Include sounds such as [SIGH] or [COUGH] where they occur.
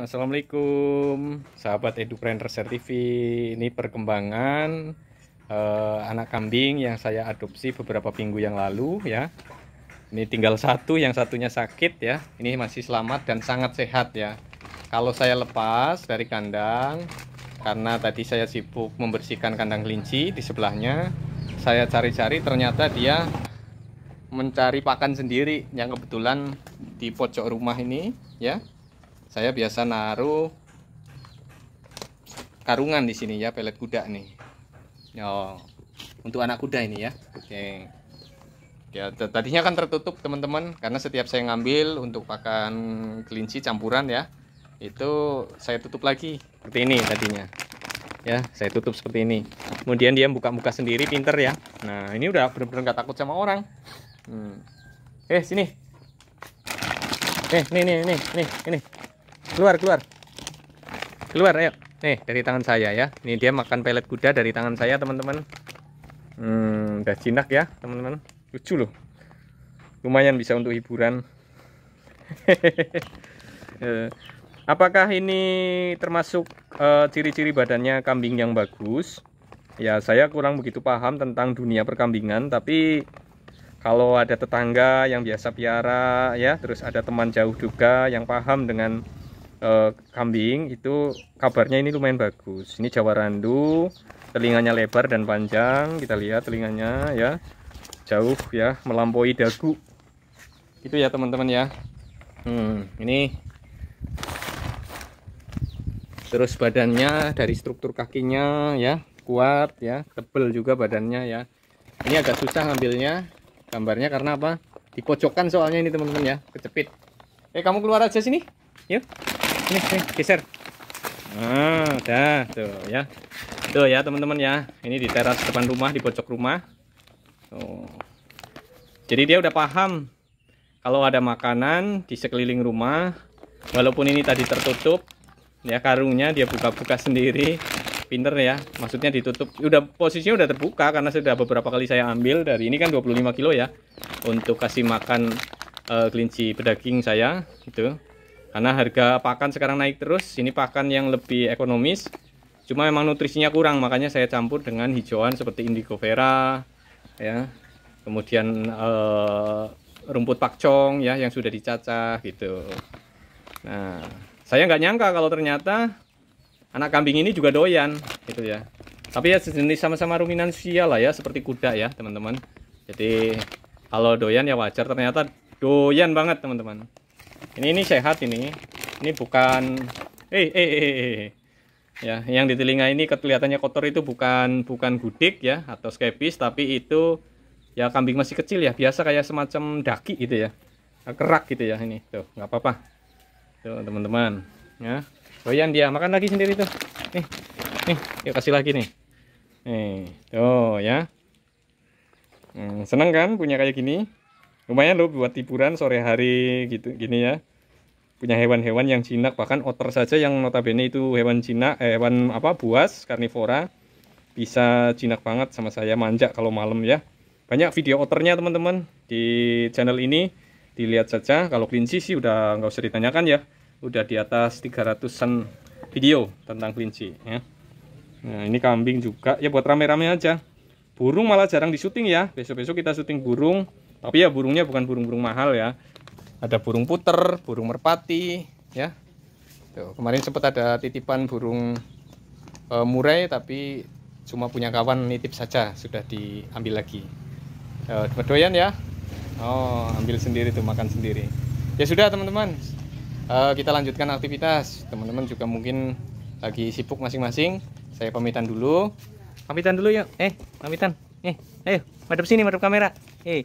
Assalamualaikum sahabat edupreneur TV ini perkembangan eh, anak kambing yang saya adopsi beberapa minggu yang lalu ya ini tinggal satu yang satunya sakit ya ini masih selamat dan sangat sehat ya kalau saya lepas dari kandang karena tadi saya sibuk membersihkan kandang kelinci di sebelahnya saya cari-cari ternyata dia mencari pakan sendiri yang kebetulan di pojok rumah ini ya saya biasa naruh karungan di sini ya pelet kuda nih Yo, untuk anak kuda ini ya oke ya tadinya kan tertutup teman-teman karena setiap saya ngambil untuk pakan kelinci campuran ya itu saya tutup lagi seperti ini tadinya ya saya tutup seperti ini kemudian dia buka-buka sendiri pinter ya nah ini udah bener-bener nggak takut sama orang hmm. eh sini eh nih nih nih nih nih keluar keluar keluar ayo nih dari tangan saya ya ini dia makan pelet kuda dari tangan saya teman-teman hmm, udah jinak ya teman-teman lucu loh lumayan bisa untuk hiburan [LAUGHS] eh, apakah ini termasuk eh, ciri-ciri uh, badannya kambing yang bagus ya saya kurang begitu paham tentang dunia perkambingan tapi kalau ada tetangga yang biasa piara ya terus ada teman jauh juga yang paham dengan Eh, kambing itu kabarnya ini lumayan bagus ini Jawa Randu telinganya lebar dan panjang kita lihat telinganya ya jauh ya melampaui dagu itu ya teman-teman ya hmm, ini terus badannya dari struktur kakinya ya kuat ya tebel juga badannya ya ini agak susah ngambilnya gambarnya karena apa Dipojokkan soalnya ini teman-teman ya kecepit. eh kamu keluar aja sini yuk nih, nih geser nah dah tuh ya tuh ya teman-teman ya ini di teras depan rumah di pojok rumah tuh. jadi dia udah paham kalau ada makanan di sekeliling rumah walaupun ini tadi tertutup ya karungnya dia buka-buka sendiri pinter ya maksudnya ditutup udah posisinya udah terbuka karena sudah beberapa kali saya ambil dari ini kan 25 kilo ya untuk kasih makan uh, kelinci pedaging saya itu karena harga pakan sekarang naik terus ini pakan yang lebih ekonomis cuma memang nutrisinya kurang makanya saya campur dengan hijauan seperti indigo vera ya kemudian eh, rumput pakcong ya yang sudah dicacah gitu nah saya nggak nyangka kalau ternyata anak kambing ini juga doyan gitu ya tapi ya sejenis sama-sama ruminansia lah ya seperti kuda ya teman-teman jadi kalau doyan ya wajar ternyata doyan banget teman-teman ini ini sehat ini ini bukan eh, eh eh eh, eh. ya yang di telinga ini kelihatannya kotor itu bukan bukan gudik ya atau skepis tapi itu ya kambing masih kecil ya biasa kayak semacam daki gitu ya kerak gitu ya ini tuh nggak apa-apa tuh teman-teman ya doyan dia makan lagi sendiri tuh nih nih yuk kasih lagi nih nih tuh ya hmm, seneng kan punya kayak gini lumayan loh buat hiburan sore hari gitu gini ya punya hewan-hewan yang jinak bahkan otter saja yang notabene itu hewan jinak eh, hewan apa buas karnivora bisa jinak banget sama saya manja kalau malam ya banyak video otternya teman-teman di channel ini dilihat saja kalau kelinci sih udah nggak usah ditanyakan ya udah di atas 300an video tentang kelinci ya nah ini kambing juga ya buat rame-rame aja burung malah jarang di syuting ya besok-besok kita syuting burung tapi ya burungnya bukan burung-burung mahal ya ada burung puter burung merpati ya Tuh, kemarin sempat ada titipan burung e, murai tapi cuma punya kawan nitip saja sudah diambil lagi e, ya Oh ambil sendiri tuh makan sendiri ya sudah teman-teman e, kita lanjutkan aktivitas teman-teman juga mungkin lagi sibuk masing-masing saya pamitan dulu pamitan dulu yuk eh pamitan eh ayo madep sini madep kamera eh